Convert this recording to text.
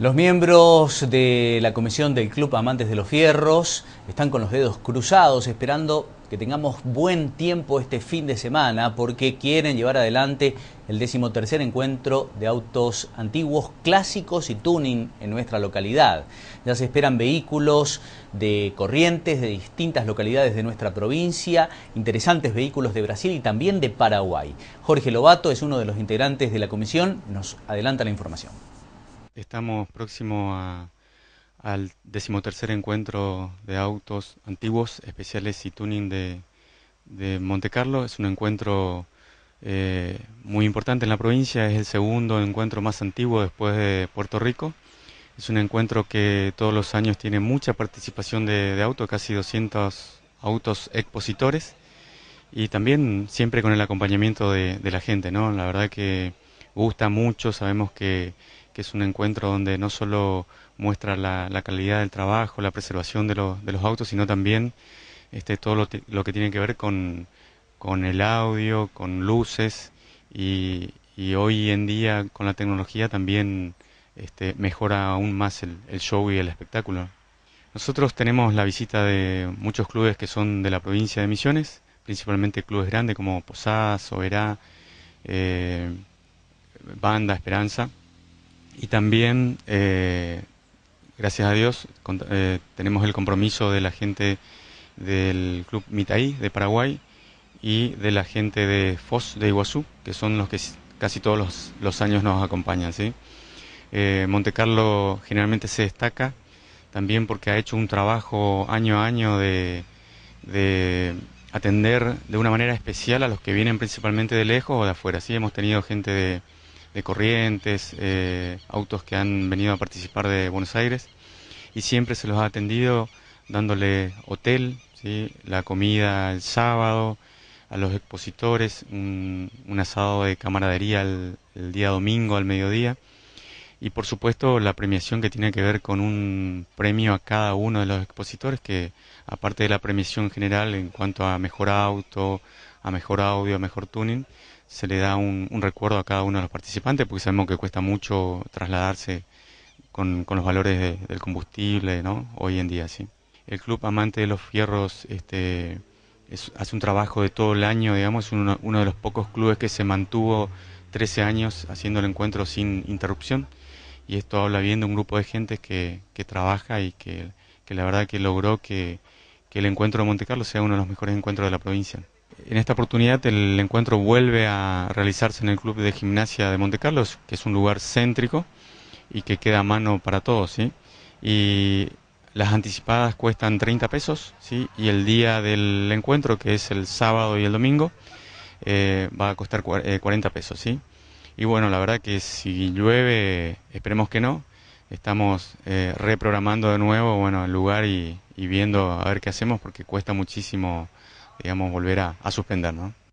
Los miembros de la comisión del Club Amantes de los Fierros están con los dedos cruzados esperando que tengamos buen tiempo este fin de semana porque quieren llevar adelante el decimotercer encuentro de autos antiguos, clásicos y tuning en nuestra localidad. Ya se esperan vehículos de corrientes de distintas localidades de nuestra provincia, interesantes vehículos de Brasil y también de Paraguay. Jorge Lobato es uno de los integrantes de la comisión, nos adelanta la información estamos próximos al decimotercer encuentro de autos antiguos, especiales y tuning de, Monte Carlo. Es un encuentro eh, muy importante en la provincia, es el segundo encuentro más antiguo después de Puerto Rico. Es un encuentro que todos los años tiene mucha participación de, autos, casi 200 autos expositores y también siempre con el acompañamiento de, de, la gente, ¿no? La verdad que gusta mucho, sabemos que que es un encuentro donde no solo muestra la, calidad del trabajo, la preservación de, los autos, sino también este, todo lo, que tiene que ver con, el audio, con luces y, hoy en día con la tecnología también este, mejora aún más el, show y el espectáculo. Nosotros tenemos la visita de muchos clubes que son de la provincia de Misiones, principalmente clubes grandes como Posadas, Soberá, eh, Banda, Esperanza. Y también, eh, gracias a Dios, eh, tenemos el compromiso de la gente del Club Mitaí de Paraguay y de la gente de FOS de Iguazú, que son los que casi todos los, años nos acompañan. ¿sí? Eh, Monte Carlo generalmente se destaca también porque ha hecho un trabajo año a año de, atender de una manera especial a los que vienen principalmente de lejos o de afuera. Sí, hemos tenido gente de, de Corrientes, eh, autos que han venido a participar de Buenos Aires y siempre se los ha atendido dándole hotel, la comida el sábado, a los expositores, un, asado de camaradería el, el, día domingo al mediodía y por supuesto la premiación que tiene que ver con un premio a cada uno de los expositores que aparte de la premiación general en cuanto a mejor auto, a mejor audio, a mejor tuning, se le da un, un, recuerdo a cada uno de los participantes, porque sabemos que cuesta mucho trasladarse con, los valores del combustible, ¿no? Hoy en día, sí. El Club Amante de los Fierros este, hace un trabajo de todo el año, digamos, uno, uno de los pocos clubes que se mantuvo 13 años haciendo el encuentro sin interrupción, y esto habla bien de un grupo de gente que, que trabaja y que, la verdad que logró que, que el encuentro de Monte Carlo sea uno de los mejores encuentros de la provincia. En esta oportunidad el encuentro vuelve a realizarse en el Club de Gimnasia de Monte Carlos, que es un lugar céntrico y que queda a mano para todos, ¿sí? Y las anticipadas cuestan 30 pesos, ¿sí? Y el día del encuentro, que es el sábado y el domingo, eh, va a costar 40 eh, pesos, ¿sí? Y bueno, la verdad que si llueve, esperemos que no, estamos eh, reprogramando de nuevo, bueno, el lugar y, y viendo a ver qué hacemos porque cuesta muchísimo digamos, volver a, suspender, ¿no?